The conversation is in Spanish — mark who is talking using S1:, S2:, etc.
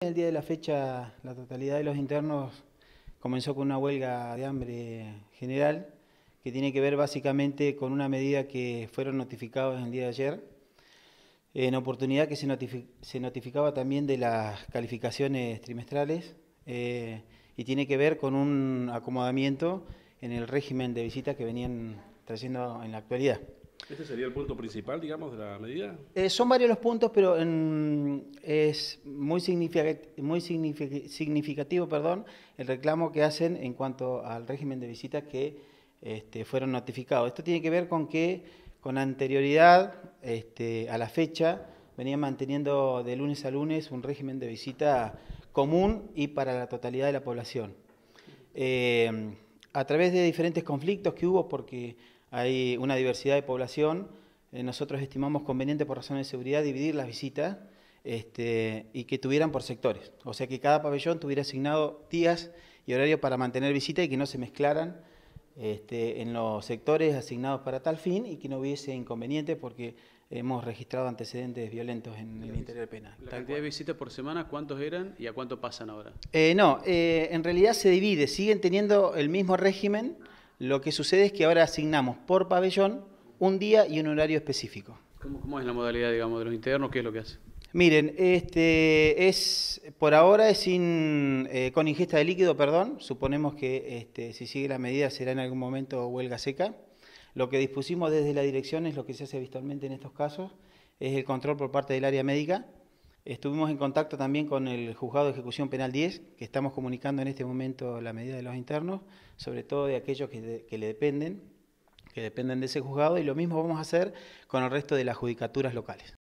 S1: El día de la fecha, la totalidad de los internos comenzó con una huelga de hambre general que tiene que ver básicamente con una medida que fueron notificados el día de ayer, en oportunidad que se, notificaba también de las calificaciones trimestrales eh, y tiene que ver con un acomodamiento en el régimen de visitas que venían trayendo en la actualidad.
S2: ¿Este sería el punto principal, digamos, de la medida?
S1: Eh, son varios los puntos, pero es muy, significativo, perdón, el reclamo que hacen en cuanto al régimen de visita que este, fueron notificados. Esto tiene que ver con que con anterioridad este, a la fecha venían manteniendo de lunes a lunes un régimen de visita común y para la totalidad de la población. Eh, a través de diferentes conflictos que hubo, porque hay una diversidad de población, eh, nosotros estimamos conveniente por razones de seguridad dividir las visitas este, y que tuvieran por sectores. O sea que cada pabellón tuviera asignado días y horarios para mantener visitas y que no se mezclaran este, en los sectores asignados para tal fin y que no hubiese inconveniente porque hemos registrado antecedentes violentos en el interior
S2: penal. ¿La cantidad de visitas por semana cuántos eran y a cuánto pasan ahora?
S1: Eh, no, eh, en realidad se divide, siguen teniendo el mismo régimen lo que sucede es que ahora asignamos por pabellón un día y un horario específico.
S2: ¿Cómo, es la modalidad, digamos, de los internos? ¿Qué es lo que hace?
S1: Miren, este es por ahora es sin, eh, con ingesta de líquido, perdón. Suponemos que este, si sigue la medida será en algún momento huelga seca. Lo que dispusimos desde la dirección es lo que se hace habitualmente en estos casos, es el control por parte del área médica Estuvimos en contacto también con el juzgado de ejecución penal 10, que estamos comunicando en este momento la medida de los internos, sobre todo de aquellos que, que le dependen, que dependen de ese juzgado, y lo mismo vamos a hacer con el resto de las judicaturas locales.